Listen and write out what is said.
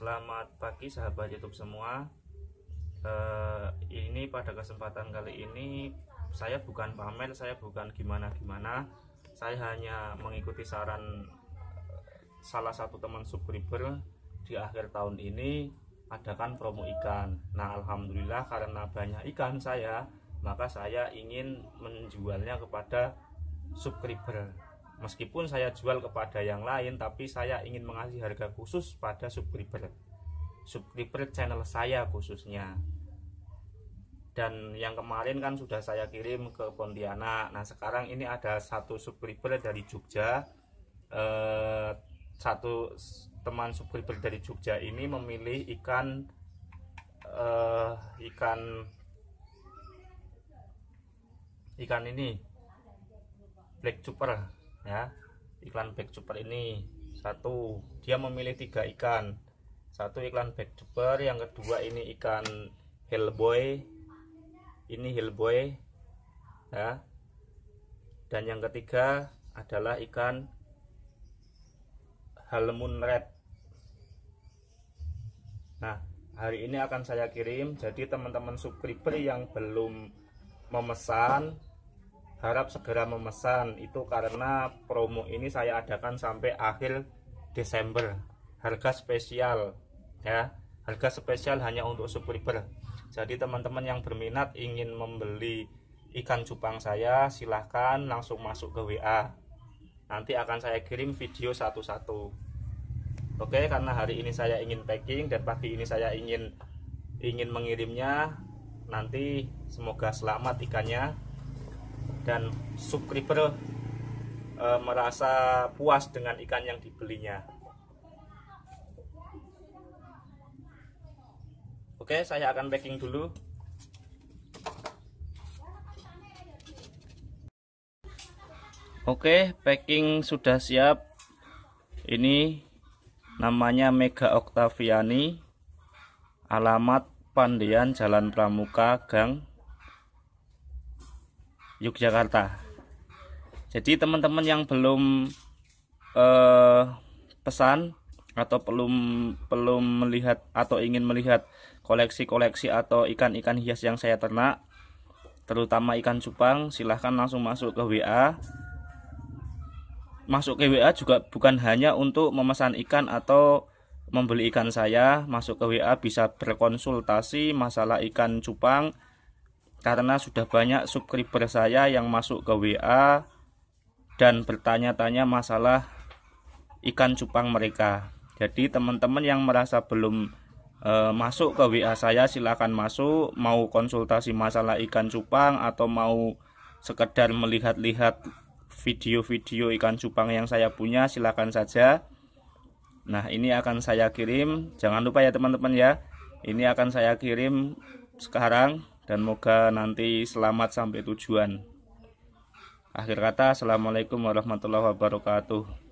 Selamat pagi sahabat YouTube semua. Uh, ini pada kesempatan kali ini saya bukan pamer, saya bukan gimana-gimana. Saya hanya mengikuti saran eh, salah satu teman subscriber di akhir tahun ini adakan promo ikan. Nah, alhamdulillah karena banyak ikan saya, maka saya ingin menjualnya kepada subscriber Meskipun saya jual kepada yang lain, tapi saya ingin mengasih harga khusus pada subscriber. Subscriber channel saya khususnya. Dan yang kemarin kan sudah saya kirim ke Pontianak. Nah, sekarang ini ada satu subscriber dari Jogja. Eh, satu teman subscriber dari Jogja ini memilih ikan eh, ikan ikan ini black super ya iklan back jumper ini satu dia memilih tiga ikan satu iklan back jumper yang kedua ini ikan hellboy ini hellboy ya dan yang ketiga adalah ikan halmon red nah hari ini akan saya kirim jadi teman-teman subscriber yang belum memesan harap segera memesan itu karena promo ini saya adakan sampai akhir Desember harga spesial ya harga spesial hanya untuk subscriber jadi teman-teman yang berminat ingin membeli ikan cupang saya silahkan langsung masuk ke WA nanti akan saya kirim video satu-satu oke karena hari ini saya ingin packing dan pagi ini saya ingin ingin mengirimnya nanti semoga selamat ikannya dan subscriber e, eh, merasa puas dengan ikan yang dibelinya. Oke, saya akan packing dulu. Oke, packing sudah siap. Ini namanya Mega Octaviani. Alamat Pandian Jalan Pramuka, Gang Yogyakarta. Jadi teman-teman yang belum eh, pesan atau belum belum melihat atau ingin melihat koleksi-koleksi atau ikan-ikan hias yang saya ternak, terutama ikan cupang, silahkan langsung masuk ke WA. Masuk ke WA juga bukan hanya untuk memesan ikan atau membeli ikan saya, masuk ke WA bisa berkonsultasi masalah ikan cupang karena sudah banyak subscriber saya yang masuk ke WA dan bertanya-tanya masalah ikan cupang mereka. Jadi teman-teman yang merasa belum e, masuk ke WA saya silahkan masuk mau konsultasi masalah ikan cupang atau mau sekedar melihat-lihat video-video ikan cupang yang saya punya silahkan saja. Nah, ini akan saya kirim. Jangan lupa ya teman-teman ya. Ini akan saya kirim sekarang dan moga nanti selamat sampai tujuan. Akhir kata, Assalamualaikum warahmatullahi wabarakatuh.